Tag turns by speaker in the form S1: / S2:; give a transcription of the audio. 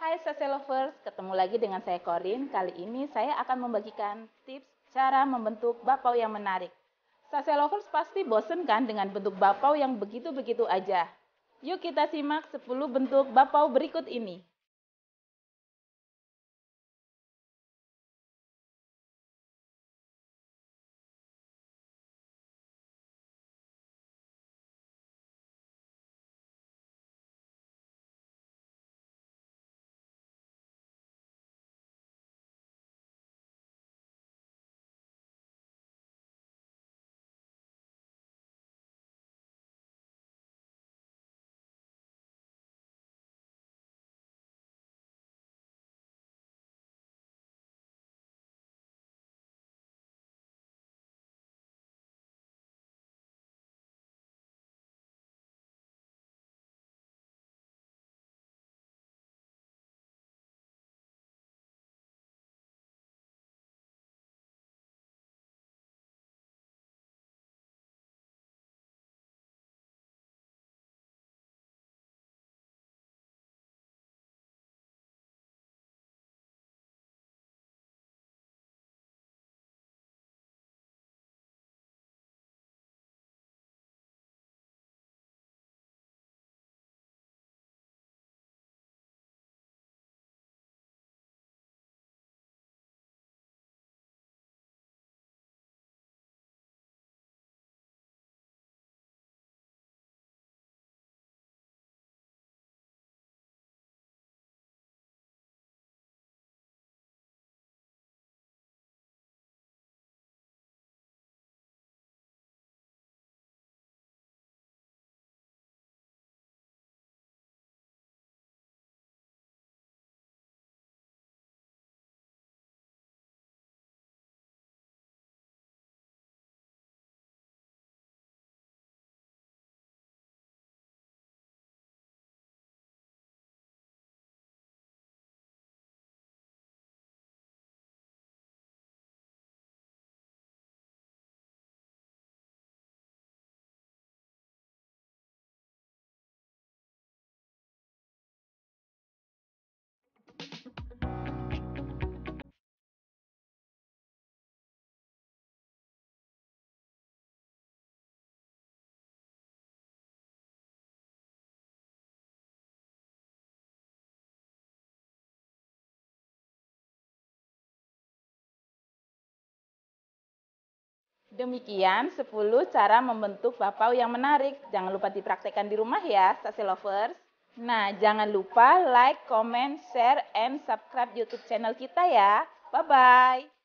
S1: Hai Sase Lovers, ketemu lagi dengan
S2: saya Corin. Kali ini saya akan membagikan tips cara membentuk bakpao yang menarik. Sase Lovers pasti bosen kan dengan bentuk bakpao yang begitu-begitu aja. Yuk
S1: kita simak 10 bentuk bakpao berikut ini. Demikian
S3: 10 cara membentuk bapau yang menarik. Jangan lupa dipraktekkan di rumah ya, Stasi
S2: Lovers. Nah, jangan lupa like, comment, share, and subscribe YouTube channel kita
S1: ya. Bye-bye.